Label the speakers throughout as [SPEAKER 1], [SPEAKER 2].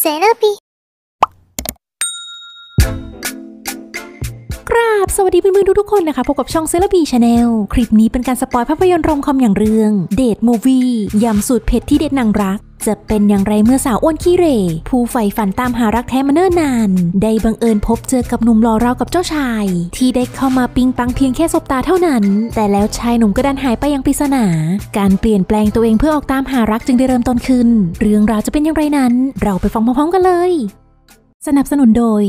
[SPEAKER 1] เซนาปีกราบสวัสดีเพื่อนๆทุกๆคนนะคะพบกับช่องเซเลบีชาแนลคลิปนี้เป็นการสปอยภาพยนตร์รอมคอมอย่างเรื่องเดทมูวี่ยำสูตรเผ็ดที่เด็ดนางรักจะเป็นอย่างไรเมื่อสาวอ้วนขี้เร่ผู้ใฝ่ฝันตามหารักแท้มาเนิ่นนาน ได้บังเอิญพบเจอกับหนุ่มรอเอราวกับเจ้าชาย ที่ได้เข้ามาปิงปังเพียงแค่สบตาเท่านั้น แต่แล้วชายหนุ่มก็ดันหายไปอย่างปริศนาการเปลี่ยนแปลงตัวเองเพื่อออกตามหารักจึงได้เริ่มต้นขึ้น เรื่องราวจะเป็นอย่างไรนั้น เราไปฟังพร้อมๆกันเลย สนับสนุนโดย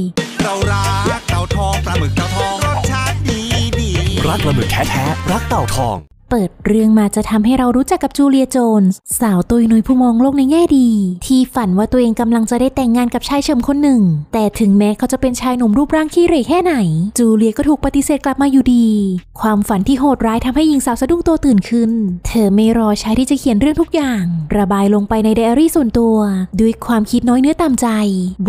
[SPEAKER 1] เรารักเต่าทองปลาหมึกเต่าทองรสชาติดีดีรักปลาหมึกแท้ๆรักเต่าทองเปิดเรื่องมาจะทำให้เรารู้จักกับจูเลียโจนส์ สาวตุยนุยผู้มองโลกในแง่ดี ที่ฝันว่าตัวเองกำลังจะได้แต่งงานกับชายเฉิมคนหนึ่ง แต่ถึงแม้เขาจะเป็นชายหนุ่มรูปร่างขี้เหร่แค่ไหน จูเลียก็ถูกปฏิเสธกลับมาอยู่ดี ความฝันที่โหดร้ายทำให้หญิงสาวสะดุ้งตัวตื่นขึ้น เธอไม่รอใช้ที่จะเขียนเรื่องทุกอย่าง ระบายลงไปในไดอารี่ส่วนตัว ด้วยความคิดน้อยเนื้อตามใจ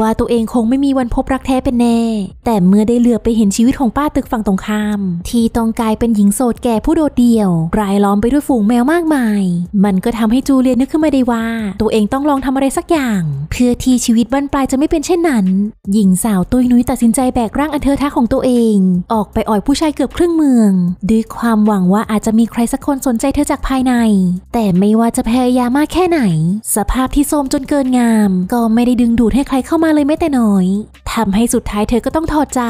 [SPEAKER 1] ว่าตัวเองคงไม่มีวันพบรักแท้เป็นแน่ แต่เมื่อได้เหลือไปเห็นชีวิตของป้าตึกฝั่งตรงข้าม ที่ต้องกลายเป็นหญิงโสดแก่ผู้โดดเดี่ยวรายล้อมไปด้วยฝูงแมวมากมาย มันก็ทำให้จูเลียนึกขึ้นมาได้ว่า ตัวเองต้องลองทำอะไรสักอย่าง เพื่อที่ชีวิตบรรปลายจะไม่เป็นเช่นนั้น หญิงสาวตุยนุ้ยตัดสินใจแบกร่างอันเธอท้าของตัวเอง ออกไปอ่อยผู้ชายเกือบครึ่งเมืองด้วยความหวังว่าอาจจะมีใครสักคนสนใจเธอจากภายใน แต่ไม่ว่าจะพยายามมากแค่ไหน สภาพที่โทรมจนเกินงาม ก็ไม่ได้ดึงดูดให้ใครเข้ามาเลยแม้แต่น้อยทำให้สุดท้ายเธอก็ต้องถอดใจ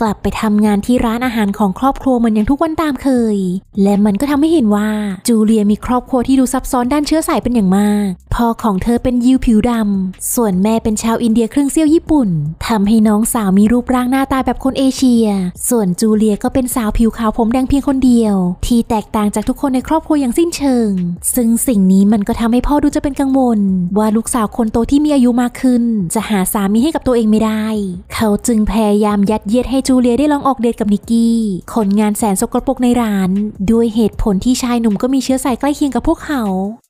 [SPEAKER 1] กลับไปทำงานที่ร้านอาหารของครอบครัวเหมือนอย่างทุกวันตามเคย และมันก็ทำให้เห็นว่าจูเลียมีครอบครัวที่ดูซับซ้อนด้านเชื้อสายเป็นอย่างมาก พ่อของเธอเป็นยิวผิวดำส่วนแม่เป็นชาวอินเดียครึ่งเซี่ยวญี่ปุ่นทำให้น้องสาวมีรูปร่างหน้าตาแบบคนเอเชีย ส่วนจูเลียก็เป็นสาวผิวขาวผมแดงเพียงคนเดียว ที่แตกต่างจากทุกคนในครอบครัวอย่างสิ้นเชิง ซึ่งสิ่งนี้มันก็ทำให้พ่อดูจะเป็นกังวลว่าลูกสาวคนโตที่มีอายุมากขึ้น จะหาสามีให้กับตัวเองไม่ได้เขาจึงพยายามยัดเยียดให้จูเลียได้ลองออกเดทกับนิกกี้ คนงานแสนสกปรกในร้าน ด้วยเหตุผลที่ชายหนุ่มก็มีเชื้อสายใกล้เคียงกับพวกเขา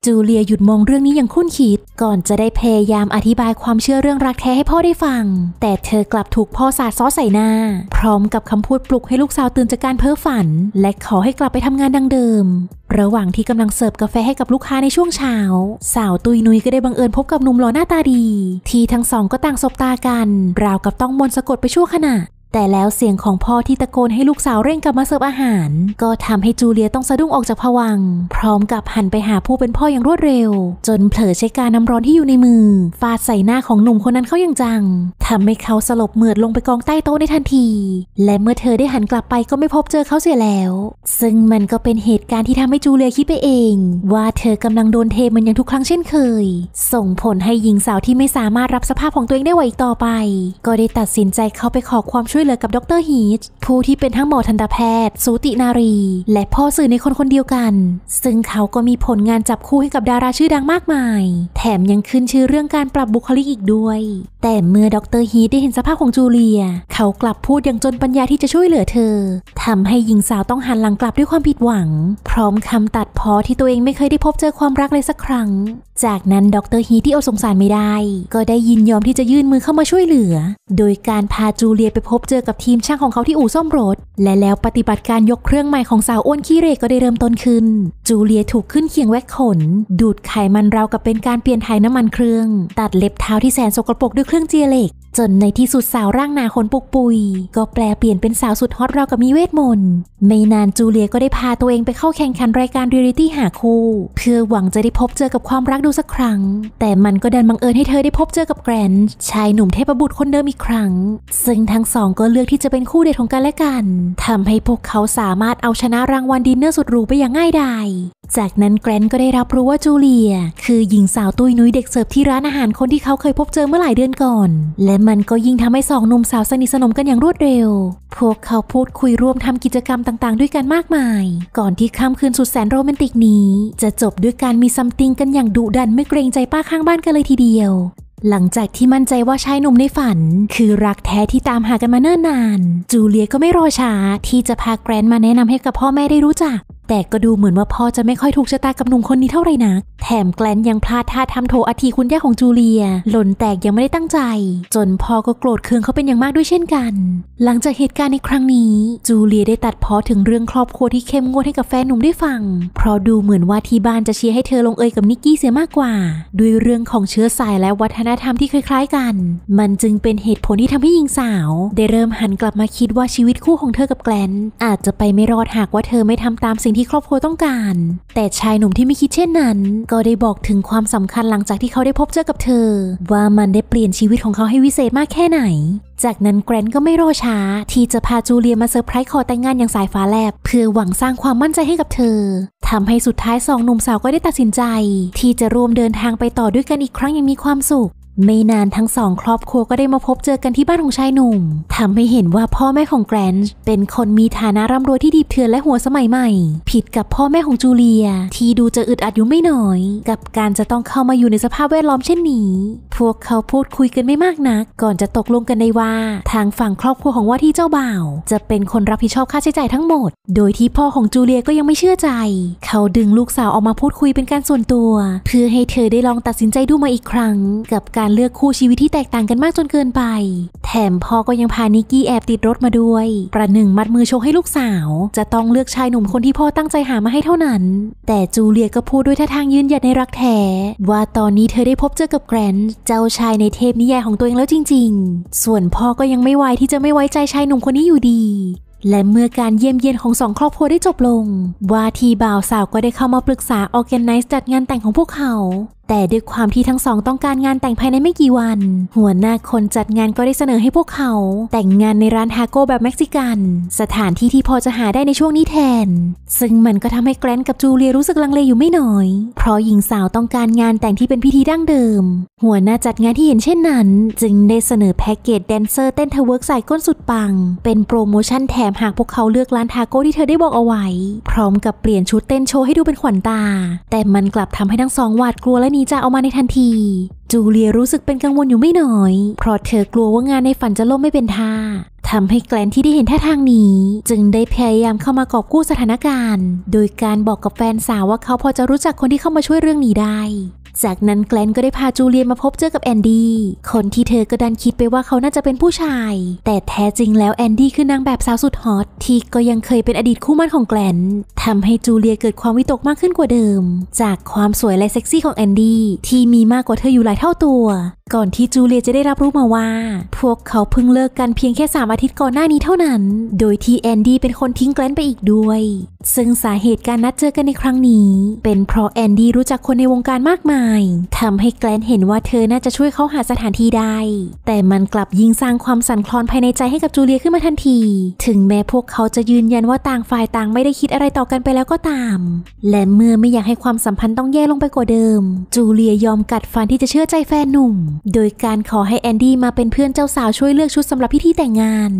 [SPEAKER 1] จูเลียหยุดมองเรื่องนี้อย่างคุ้นคิด ก่อนจะได้พยายามอธิบายความเชื่อเรื่องรักแท้ให้พ่อได้ฟัง แต่เธอกลับถูกพ่อสาดซอสใส่หน้า พร้อมกับคำพูดปลุกให้ลูกสาวตื่นจากการเพ้อฝัน และขอให้กลับไปทำงานดังเดิม ระหว่างที่กำลังเสิร์ฟกาแฟให้กับลูกค้าในช่วงเช้าสาวตุยนุยก็ได้บังเอิญพบกับหนุ่มหล่อหน้าตาดี ที่ทั้งสองก็ต่างสบตากันราวกับต้องมนสะกดไปชั่วขณะแต่แล้วเสียงของพ่อที่ตะโกนให้ลูกสาวเร่งกลับมาเสิร์ฟอาหาร ก็ทำให้จูเลียต้องสะดุ้งออกจากผวังพร้อมกับหันไปหาผู้เป็นพ่ออย่างรวดเร็ว จนเผลอใช้การน้าร้อนที่อยู่ในมือฟาดใส่หน้าของหนุ่มคนนั้นเข้าอย่างจัง ทำให้เขาสลบเหมือดลงไปกองใต้โต๊ะในทันที และเมื่อเธอได้หันกลับไปก็ไม่พบเจอเขาเสียแล้ว ซึ่งมันก็เป็นเหตุการณ์ที่ทำให้จูเลียคิดไปเอง ว่าเธอกำลังโดนเทมันอย่างทุกครั้งเช่นเคย ส่งผลให้หญิงสาวที่ไม่สามารถรับสภาพของตัวเองได้ไหวอีกต่อไป ก็ได้ตัดสินใจเข้าไปขอความช่วยช่วยเหลือกับดรฮีทผู้ที่เป็นทั้งหมอทันตแพทย์ สูตินารี และพ่อสื่อในคนคนเดียวกัน ซึ่งเขาก็มีผลงานจับคู่ให้กับดาราชื่อดังมากมาย แถมยังขึ้นชื่อเรื่องการปรับบุคลิกอีกด้วย แต่เมื่อดรฮีทได้เห็นสภาพของจูเลีย เขากลับพูดอย่างจนปัญญาที่จะช่วยเหลือเธอ ทำให้หญิงสาวต้องหันหลังกลับด้วยความผิดหวัง พร้อมคำตัดพ้อที่ตัวเองไม่เคยได้พบเจอความรักเลยสักครั้งจากนั้นดรฮีทที่อดสงสารไม่ได้ ก็ได้ยินยอมที่จะยื่นมือเข้ามาช่วยเหลือ โดยการพาจูเลียไปพบเจอกับทีมช่างของเขาที่อู่ซ่อมรถ และแล้วปฏิบัติการยกเครื่องใหม่ของสาวอ้วนขี้เรก็ได้เริ่มต้นขึ้น จูเลียถูกขึ้นเคียงแวกขน ดูดไขมันราวกับเป็นการเปลี่ยนถ่ายน้ำมันเครื่อง ตัดเล็บเท้าที่แสนสกปรกด้วยเครื่องเจียเหล็กจนในที่สุดสาวร่างหนาขนปุกปุย ก็แปลเปลี่ยนเป็นสาวสุดฮอตเรากับมีเวทมนต์ไม่นานจูเลียก็ได้พาตัวเองไปเข้าแข่งขันรายการเรียลิตี้หาคู่ เพื่อหวังจะได้พบเจอกับความรักดูสักครั้ง แต่มันก็ดันบังเอิญให้เธอได้พบเจอกับแกรนชายหนุ่มเทพบุตรคนเดิมอีกครั้ง ซึ่งทั้งสองก็เลือกที่จะเป็นคู่เดทของกันและกัน ทำให้พวกเขาสามารถเอาชนะรางวัลดินเนอร์สุดหรูไปอย่างง่ายดายจากนั้นแกรนก็ได้รับรู้ว่าจูเลีย คือหญิงสาวตุ้ยนุ้ยเด็กเสิร์ฟที่ร้านอาหารคนที่เขาเคยพบเจอเมื่อหลายเดือนก่อนและมันก็ยิ่งทำให้สองหนุ่มสาวสนิทสนมกันอย่างรวดเร็ว พวกเขาพูดคุยร่วมทำกิจกรรมต่างๆ ด้วยกันมากมาย ก่อนที่ค่ำคืนสุดแสนโรแมนติกนี้ จะจบด้วยการมีซัมติงกันอย่างดุดันไม่เกรงใจป้าข้างบ้านกันเลยทีเดียว หลังจากที่มั่นใจว่าชายหนุ่มในฝัน คือรักแท้ที่ตามหากันมาเนิ่นนาน จูเลียก็ไม่รอช้า ที่จะพาแกรนมาแนะนำให้กับพ่อแม่ได้รู้จักแต่ก็ดูเหมือนว่าพ่อจะไม่ค่อยถูกชะตากับหนุ่มคนนี้เท่าไหร่นะแถมแกลนยังพลาดท่าทำโถอธีคุณย่าของจูเลีย หล่นแตกยังไม่ได้ตั้งใจ จนพ่อก็โกรธเคืองเขาเป็นอย่างมากด้วยเช่นกัน หลังจากเหตุการณ์ในครั้งนี้ จูเลียได้ตัดพ้อถึงเรื่องครอบครัวที่เข้มงวดให้กับแฟนหนุ่มได้ฟัง เพราะดูเหมือนว่าที่บ้านจะเชียร์ให้เธอลงเอยกับนิกกี้เสียมากกว่า ด้วยเรื่องของเชื้อสายและวัฒนธรรมที่คล้าย ๆกัน มันจึงเป็นเหตุผลที่ทำให้หญิงสาว ได้เริ่มหันกลับมาคิดว่าชีวิตคู่ของเธอกับแกลนอาจจะไปไม่รอดหากว่าเธอไม่ทำตามสิ่งที่ครอบครัวต้องการ แต่ชายหนุ่มที่ไม่คิดเช่นนั้น ก็ได้บอกถึงความสำคัญหลังจากที่เขาได้พบเจอกับเธอ ว่ามันได้เปลี่ยนชีวิตของเขาให้วิเศษมากแค่ไหน จากนั้นแกรนก็ไม่รอช้าที่จะพาจูเลียมาเซอร์ไพรส์ขอแต่งงานอย่างสายฟ้าแลบ เพื่อหวังสร้างความมั่นใจให้กับเธอทำให้สุดท้ายสองหนุ่มสาวก็ได้ตัดสินใจ ที่จะร่วมเดินทางไปต่อด้วยกันอีกครั้งอย่างมีความสุขไม่นานทั้งสอง ครอบครัวก็ได้มาพบเจอกันที่บ้านของชายหนุ่มทำให้เห็นว่าพ่อแม่ของแกรนด์เป็นคนมีฐานะร่ำรวยที่ดีเถื่อนและหัวสมัยใหม่ ผิดกับพ่อแม่ของจูเลีย ที่ดูจะอึดอัดอยู่ไม่น้อย กับการจะต้องเข้ามาอยู่ในสภาพแวดล้อมเช่นนี้ พวกเขาพูดคุยกันไม่มากนัก ก่อนจะตกลงกันในว่า ทางฝั่งครอบครัวของว่าที่เจ้าบ่าวจะเป็นคนรับผิดชอบค่าใช้จ่ายทั้งหมดโดยที่พ่อของจูเลียก็ยังไม่เชื่อใจ เขาดึงลูกสาวออกมาพูดคุยเป็นการส่วนตัวเพื่อให้เธอได้ลองตัดสินใจดูมาอีกครั้ง กับการการเลือกคู่ชีวิตที่แตกต่างกันมากจนเกินไป แถมพ่อก็ยังพานิกกี้แอบติดรถมาด้วย ประหนึ่งมัดมือชกให้ลูกสาว จะต้องเลือกชายหนุ่มคนที่พ่อตั้งใจหามาให้เท่านั้น แต่จูเลียก็พูดด้วยท่าทางยืนหยัดในรักแท้ ว่าตอนนี้เธอได้พบเจอกับแกรนเจ้าชายในเทพนิยายของตัวเองแล้วจริงๆ ส่วนพ่อก็ยังไม่ไวที่จะไม่ไว้ใจชายหนุ่มคนนี้อยู่ดี และเมื่อการเยี่ยมเยียนของสองครอบครัวได้จบลง ว่าทีบ่าวสาวก็ได้เข้ามาปรึกษาออแกนไนซ์จัดงานแต่งของพวกเขาแต่ด้วยความที่ทั้งสองต้องการงานแต่งภายในไม่กี่วัน หัวหน้าคนจัดงานก็ได้เสนอให้พวกเขา แต่งงานในร้านทาโก้แบบเม็กซิกัน สถานที่ที่พอจะหาได้ในช่วงนี้แทน ซึ่งมันก็ทำให้แกรนกับจูเลียรู้สึกลังเลอยู่ไม่น้อย เพราะหญิงสาวต้องการงานแต่งที่เป็นพิธีดั้งเดิม หัวหน้าจัดงานที่เห็นเช่นนั้น จึงได้เสนอแพ็กเกจแดนเซอร์เต้นเทเวิร์กใส่ก้นสุดปังเป็นโปรโมชั่นแถมหากพวกเขาเลือกร้านทาโก้ที่เธอได้บอกเอาไว้ พร้อมกับเปลี่ยนชุดเต้นโชว์ให้ดูเป็นขวัญตา แต่มันกลับทำให้ทั้งสองหวาดกลัวและีจะเอามาในทันที จูเลียรู้สึกเป็นกังวลอยู่ไม่น้อย เพราะเธอกลัวว่างานในฝันจะล่มไม่เป็นท่าทำให้แกลนที่ ได้ เห็นท่าทางนี้ จึงได้ พยายามเข้ามากอบกู้สถานการณ์ โดยการบอกกับแฟนสาว ว่า เขาพอจะรู้จักคนที่เข้ามาช่วยเรื่องนี้ได้จากนั้นแกลนก็ได้พาจูเลียมาพบเจอกับแอนดี้ คนที่เธอก็ดันคิดไปว่าเขาน่าจะเป็นผู้ชาย แต่แท้จริงแล้วแอนดี้คือนางแบบสาวสุดฮอตที่ก็ยังเคยเป็นอดีตคู่มั่นของแกลนทำให้จูเลียเกิดความวิตกมากขึ้นกว่าเดิม จากความสวยและเซ็กซี่ของแอนดี้ที่มีมากกว่าเธออยู่หลายเท่าตัว ก่อนที่จูเลียจะได้รับรู้มาว่า พวกเขาเพิ่งเลิกกันเพียงแค่สามอาทิตย์ก่อนหน้านี้เท่านั้น โดยที่แอนดี้เป็นคนทิ้งแกลนไปอีกด้วย ซึ่งสาเหตุการนัดเจอกันในครั้งนี้ เป็นเพราะแอนดี้รู้จักคนในวงการมากมายม่ทำให้แกลนเห็นว่าเธอน่าจะช่วยเขาหาสถานที่ได้ แต่มันกลับยิงสร้างความสั่นคลอนภายในใจให้กับจูเลียขึ้นมาทันที ถึงแม้พวกเขาจะยืนยันว่าต่างฝ่ายต่างไม่ได้คิดอะไรต่อกันไปแล้วก็ตาม และเมื่อไม่อยากให้ความสัมพันธ์ต้องแย่ลงไปกว่าเดิม จูเลียยอมกัดฟันที่จะเชื่อใจแฟนหนุ่ม โดยการขอให้แอนดี้มาเป็นเพื่อนเจ้าสาวช่วยเลือกชุดสำหรับพิธีแต่งงาน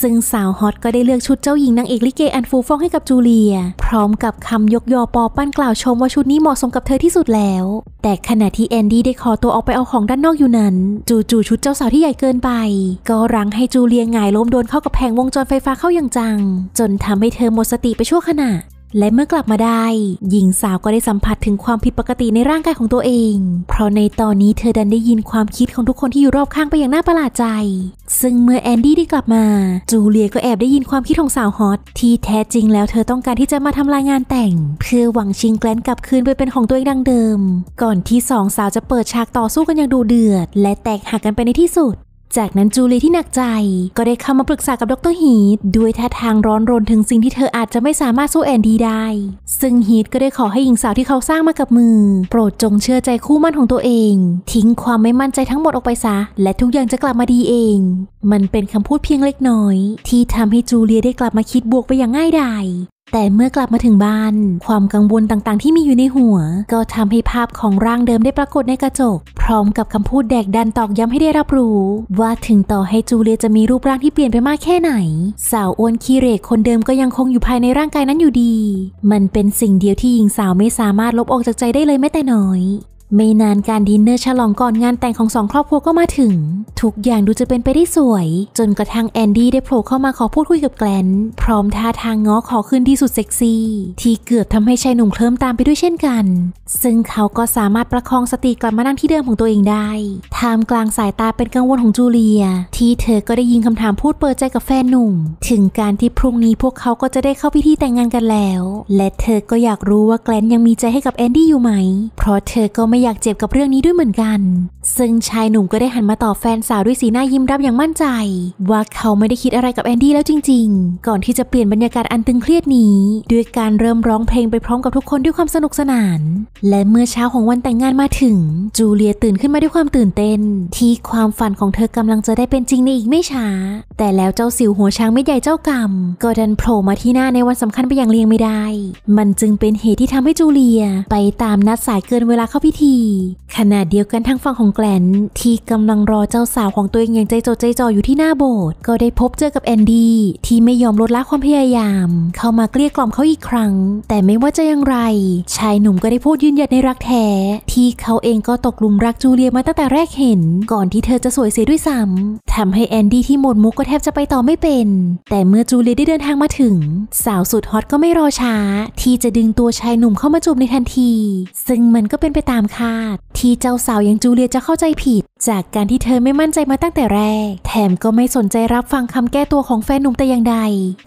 [SPEAKER 1] ซึ่งสาวฮอตก็ได้เลือกชุดเจ้าหญิงนางเอกลิเกอันฟูฟ่องให้กับจูเลีย พร้อมกับคำยกยอปอปั้นกล่าวชมว่าชุดนี้เหมาะสมกับเธอที่สุดแล้ว แต่ขณะที่แอนดี้ได้ขอตัวออกไปเอาของด้านนอกอยู่นั้น จูจูชุดเจ้าสาวที่ใหญ่เกินไป ก็รั้งให้จูเลียงหงายล้มโดนเข้ากับแผงวงจรไฟฟ้าเข้าอย่างจัง จนทำให้เธอหมดสติไปชั่วขณะและเมื่อกลับมาได้ หญิงสาวก็ได้สัมผัสถึงความผิดปกติในร่างกายของตัวเอง เพราะในตอนนี้เธอดันได้ยินความคิดของทุกคนที่อยู่รอบข้างไปอย่างน่าประหลาดใจ ซึ่งเมื่อแอนดี้ได้กลับมาจูเลียก็แอบได้ยินความคิดของสาวฮอตที่แท้จริงแล้วเธอต้องการที่จะมาทำลายงานแต่ง เพื่อหวังชิงแกลนกลับคืนไปเป็นของตัวเองดังเดิม ก่อนที่สองสาวจะเปิดฉากต่อสู้กันอย่างดูเดือด และแตกหักกันไปในที่สุดจากนั้นจูเลียที่หนักใจก็ได้เข้ามาปรึกษากับดรฮีทด้วยท่าทางร้อนรนถึงสิ่งที่เธออาจจะไม่สามารถสู้แอนดี้ได้ ซึ่งฮีทก็ได้ขอให้หญิงสาวที่เขาสร้างมากับมือ โปรดจงเชื่อใจคู่มั่นของตัวเอง ทิ้งความไม่มั่นใจทั้งหมดออกไปซะ และทุกอย่างจะกลับมาดีเอง มันเป็นคำพูดเพียงเล็กน้อย ที่ทำให้จูเลียได้กลับมาคิดบวกไปอย่างง่ายดายแต่เมื่อกลับมาถึงบ้าน ความกังวลต่างๆ ที่มีอยู่ในหัว ก็ทำให้ภาพของร่างเดิมได้ปรากฏในกระจก พร้อมกับคำพูดแดกดันตอกย้ำให้ได้รับรู้ ว่าถึงต่อให้จูเลียจะมีรูปร่างที่เปลี่ยนไปมากแค่ไหน สาวอ้วนคีเรกคนเดิมก็ยังคงอยู่ภายในร่างกายนั้นอยู่ดี มันเป็นสิ่งเดียวที่หญิงสาวไม่สามารถลบออกจากใจได้เลยแม้แต่น้อยไม่นานการดินเนอร์ฉลองก่อนงานแต่งของสองครอบครัวก็มาถึง ทุกอย่างดูจะเป็นไปได้สวย จนกระทั่งแอนดี้ได้โผล่เข้ามาขอพูดคุยกับแกลน พร้อมท่าทางง้อขอคืนที่สุดเซ็กซี่ที่เกือบทำให้ชายหนุ่มเคลิ้มตามไปด้วยเช่นกัน ซึ่งเขาก็สามารถประคองสติกลับมานั่งที่เดิมของตัวเองได้ท่ามกลางสายตาเป็นกังวลของจูเลีย ที่เธอก็ได้ยิงคำถามพูดเปิดใจกับแฟนหนุ่ม ถึงการที่พรุ่งนี้พวกเขาก็จะได้เข้าพิธีแต่งงานกันแล้ว และเธอก็อยากรู้ว่าแกลนยังมีใจให้กับแอนดี้อยู่ไหมเพราะเธอก็ไม่ไม่อยากเจ็บกับเรื่องนี้ด้วยเหมือนกัน ซึ่งชายหนุ่มก็ได้หันมาตอบแฟนสาวด้วยสีหน้ายิ้มรับอย่างมั่นใจ ว่าเขาไม่ได้คิดอะไรกับแอนดี้แล้วจริงๆ ก่อนที่จะเปลี่ยนบรรยากาศอันตึงเครียดนี้ ด้วยการเริ่มร้องเพลงไปพร้อมกับทุกคนด้วยความสนุกสนาน และเมื่อเช้าของวันแต่งงานมาถึง จูเลียตื่นขึ้นมาด้วยความตื่นเต้นที่ความฝันของเธอกำลังจะได้เป็นจริงในอีกไม่ช้า แต่แล้วเจ้าสิวหัวช้างไม่ใหญ่เจ้ากรรมก็ดันโผล่มาที่หน้าในวันสำคัญไปอย่างเลี่ยงไม่ได้ มันจึงเป็นเหตุที่ทำให้จูเลียไปตามนัดสายเกินเวลาเข้าพิธีีขณะเดียวกันทางฝั่งของแกลน ที่กำลังรอเจ้าสาวของตัวเองอย่างใจจดใจจ่ออยู่ที่หน้าโบสถ์ก็ได้พบเจอกับแอนดี้ที่ไม่ยอมลดละความพยายาม เข้ามาเกลี้ยกล่อมเขาอีกครั้ง แต่ไม่ว่าจะอย่างไร ชายหนุ่มก็ได้พูดยืนยันในรักแท้ ที่เขาเองก็ตกลุมรักจูเลียมาตั้งแต่แรกเห็น ก่อนที่เธอจะสวยเสียด้วยซ้ำทำให้แอนดี้ที่หมดมุกก็แทบจะไปต่อไม่เป็นแต่เมื่อจูเลียได้เดินทางมาถึง สาวสุดฮอตก็ไม่รอช้าที่จะดึงตัวชายหนุ่มเข้ามาจูบในทันที ซึ่งมันก็เป็นไปตามคพาที่เจ้าสาวอย่างจูเลียจะเข้าใจผิด จากการที่เธอไม่มั่นใจมาตั้งแต่แรก แถมก็ไม่สนใจรับฟังคำแก้ตัวของแฟนหนุ่มแต่อย่างใด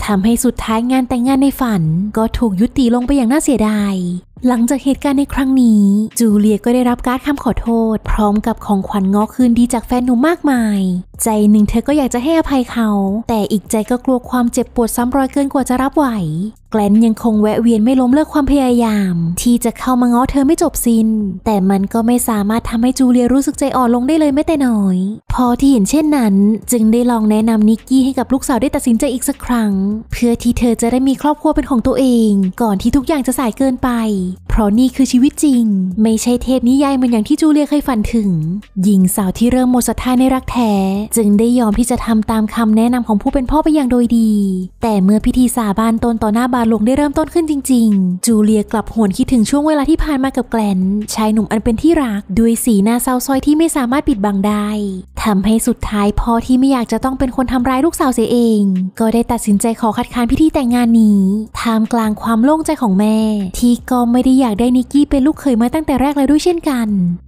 [SPEAKER 1] ทำให้สุดท้ายงานแต่งงานในฝัน ก็ถูกยุติลงไปอย่างน่าเสียดาย หลังจากเหตุการณ์ในครั้งนี้ จูเลียก็ได้รับการ์ดคำขอโทษ พร้อมกับของขวัญง้อคืนดีจากแฟนหนุ่มมากมาย ใจหนึ่ง เธอ ก็อยากจะให้อภัยเขา แต่อีกใจก็กลัวความเจ็บปวดซ้ำรอยเกินกว่าจะรับไหวแกลนยังคงแวะเวียนไม่ล้มเลิกความพยายาม ที่จะเข้ามาง้อเธอไม่จบสิน้นแต่มันก็ไม่สามารถทำให้จูเลียรู้สึกใจอ่อนลงได้เลยแม้แต่น้อย พอที่เห็นเช่นนั้น จึงได้ลองแนะนำนิกกี้ให้กับลูกสาวได้ตัดสินใจอีกสักครั้งเพื่อที่เธอจะได้มีครอบครัวเป็นของตัวเอง ก่อนที่ทุกอย่างจะสายเกินไป เพราะนี่คือชีวิตจริง ไม่ใช่เทพนิยายเหมือนอย่างที่จูเลียเคยฝันถึง หญิงสาวที่เริ่มหมดศรัทธาในรักแท้ จึงได้ยอมที่จะทำตามคำแนะนำของผู้เป็นพ่อไปอย่างโดยดี แต่เมื่อพิธีสาบานตนต่อหน้าบาาลงได้เริ่มต้นขึ้นจริงๆ จูเลียกลับหวนคิดถึงช่วงเวลาที่ผ่านมากับแกลนชายหนุ่มอันเป็นที่รักด้วยสีหน้าเศร้าซ้อยที่ไม่สามารถปิดบังได้ ทำให้สุดท้ายพ่อที่ไม่อยากจะต้องเป็นคนทำร้ายลูกสาวเสียเอง ก็ได้ตัดสินใจขอคัดค้านพิธีแต่งงานนี้ท่ามกลางความโล่งใจของแม่ ที่ก็ไม่ได้อยากได้นิกกี้เป็นลูกเคยมาตั้งแต่แรกเลยด้วยเช่นกัน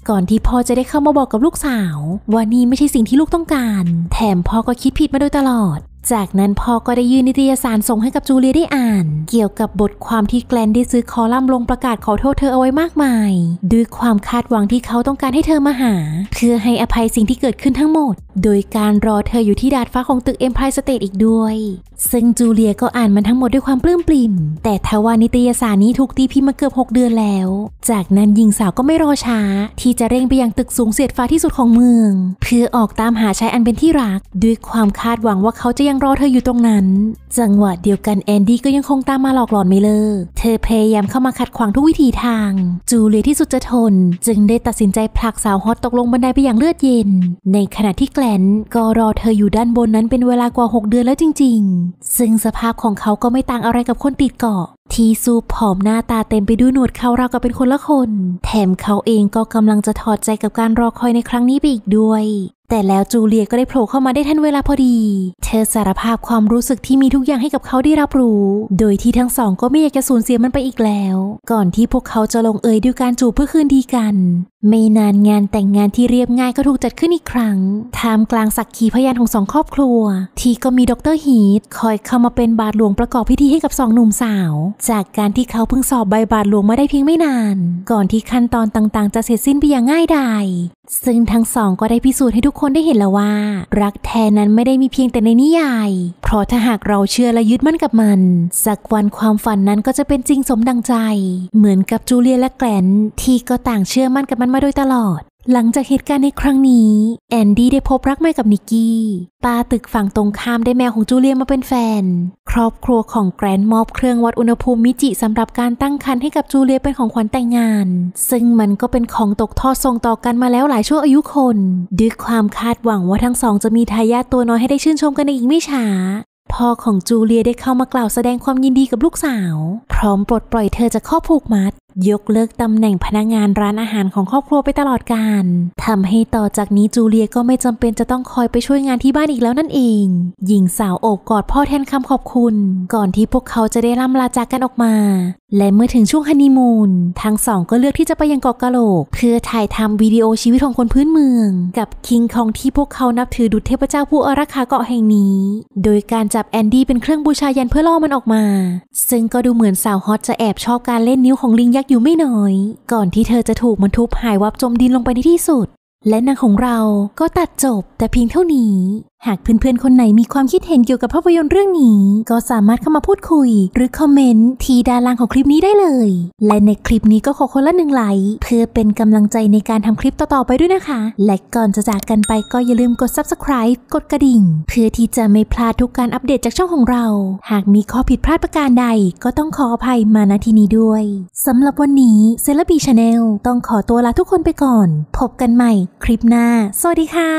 [SPEAKER 1] ก่อนที่พ่อจะได้เข้ามาบอกกับลูกสาวว่านี่ไม่ใช่สิ่งที่ลูกต้องการ แถมพ่อก็คิดผิดมาโดยตลอดจากนั้นพ่อก็ได้ยื่นนิตยสารส่งให้กับจูเลียได้อ่าน เกี่ยวกับบทความที่แกลนได้ซื้อคอลัมน์ลงประกาศขอโทษเธอเอาไว้มากมาย ด้วยความคาดหวังที่เขาต้องการให้เธอมาหา เพื่อให้อภัยสิ่งที่เกิดขึ้นทั้งหมด โดยการรอเธออยู่ที่ดาดฟ้าของตึกเอ็มไพร์สเตทอีกด้วย ซึ่งจูเลียก็อ่านมันทั้งหมดด้วยความปลื้มปริมแต่ทว่านิตยสารนี้ถูกตีพิมพ์มาเกือบ6เดือนแล้วจากนั้นหญิงสาวก็ไม่รอช้า ที่จะเร่งไปยังตึกสูงเสียดฟ้าที่สุดของเมืองเพื่อออกตามหาชายอันเป็นที่รัก ด้วยความคาดหวังว่าเขาจะังรอเธออยู่ตรงนั้น จังหวะเดียวกัน แอนดี้ก็ยังคงตามมาหลอกหลอนไม่เลิกเธอพยายามเข้ามาขัดขวางทุกวิถีทาง จูเลียที่สุดจะทน จึงได้ตัดสินใจผลักสาวฮอตตกลงบันไดไปอย่างเลือดเย็น ในขณะที่แกลนก็รอเธออยู่ด้านบนนั้นเป็นเวลากว่า 6 เดือนแล้วจริงๆ ซึ่งสภาพของเขาก็ไม่ต่างอะไรกับคนติดเกาะ ที่ซูผอมหน้าตาเต็มไปด้วยหนวดเขาเรากับเป็นคนละคน แถมเขาเองก็กำลังจะถอดใจกับการรอคอยในครั้งนี้ไปอีกด้วยแต่แล้วจูเลียก็ได้โผล่เข้ามาได้ทันเวลาพอดี เธอสารภาพความรู้สึกที่มีทุกอย่างให้กับเขาได้รับรู้ โดยที่ทั้งสองก็ไม่อยากจะสูญเสียมันไปอีกแล้ว ก่อนที่พวกเขาจะลงเอยด้วยการจูบเพื่อคืนดีกันไม่นานงานแต่งงานที่เรียบง่ายก็ถูกจัดขึ้นอีกครั้งท่ามกลางสักขีพยานของสองครอบครัว ที่ก็มีดรฮีทคอยเข้ามาเป็นบาทหลวงประกอบพิธีให้กับสองหนุ่มสาว จากการที่เขาเพิ่งสอบใบบาทหลวงมาได้เพียงไม่นาน ก่อนที่ขั้นตอนต่างๆ จะเสร็จสิ้นไปอย่างง่ายดายซึ่งทั้งสองก็ได้พิสูจน์ให้ทุกคนได้เห็นแล้วว่า รักแท้นั้นไม่ได้มีเพียงแต่ในนิยาย เพราะถ้าหากเราเชื่อและยึดมั่นกับมันสักวันความฝันนั้นก็จะเป็นจริงสมดังใจ เหมือนกับจูเลียและแกลนที่ก็ต่างเชื่อมั่นกับมันมาโดยตลอด หลังจากเหตุการณ์ในครั้งนี้แอนดี้ได้พบรักใหม่กับนิกกี้ปาตึกฝั่งตรงข้ามได้แมวของจูเลียมาเป็นแฟน ครอบครัวของแกรนมอบเครื่องวัดอุณหภูมิมิจิสำหรับการตั้งครรภ์ให้กับจูเลียเป็นของขวัญแต่งงาน ซึ่งมันก็เป็นของตกทอดส่งต่อกันมาแล้วหลายชั่วอายุคนด้วยความคาดหวังว่าทั้งสอง จะมีทายาทตัวน้อยให้ได้ชื่นชมกันในอีกไม่ช้าพ่อของจูเลียได้เข้ามากล่าวแสดงความยินดีกับลูกสาว พร้อมปลดปล่อยเธอจากข้อผูกมัดยกเลิกตำแหน่งพนักงานร้านอาหารของครอบครัวไปตลอดกาล ทำให้ต่อจากนี้จูเลียก็ไม่จำเป็นจะต้องคอยไปช่วยงานที่บ้านอีกแล้วนั่นเอง หญิงสาวโอบกอดพ่อแทนคำขอบคุณ ก่อนที่พวกเขาจะได้ล่ำลาจากกันออกมา และเมื่อถึงช่วงฮันนีมูนทั้งสอง ก็เลือกที่จะไปยังเกาะกะโหลก เพื่อถ่ายทำวิดีโอชีวิตของคนพื้นเมือง กับคิงของที่พวกเขานับถือดุจเทพเจ้าผู้อารักขาเกาะแห่งนี้ โดยการจับแอนดี้เป็นเครื่องบูชายันเพื่อล่อมันออกมา ซึ่งก็ดูเหมือนสาวฮอตจะแอบชอบการเล่นนิ้วของลิงยักษกอยู่ไม่น้อยก่อนที่เธอจะถูกมันทุบหายวับจมดินลงไปในที่สุด และนางของเราก็ตัดจบแต่เพียงเท่านี้หากเพื่อนๆ คนไหนมีความคิดเห็นเกี่ยวกับภาพยนตร์เรื่องนี้ ก็สามารถเข้ามาพูดคุย หรือคอมเมนต์ที่ด้านล่างของคลิปนี้ได้เลย และในคลิปนี้ก็ขอคนละหนึ่งไลค์ เพื่อเป็นกำลังใจในการทำคลิปต่อๆไปด้วยนะคะ และก่อนจะจากกันไปก็อย่าลืมกด subscribe กดกระดิ่ง เพื่อที่จะไม่พลาดทุกการอัปเดตจากช่องของเรา หากมีข้อผิดพลาดประการใด ก็ต้องขออภัยมาณที่นี้ด้วยสำหรับวันนี้เซเลบีชาแนลต้องขอตัวลาทุกคนไปก่อนพบกันใหม่ คลิปหน้าสวัสดีค่ะ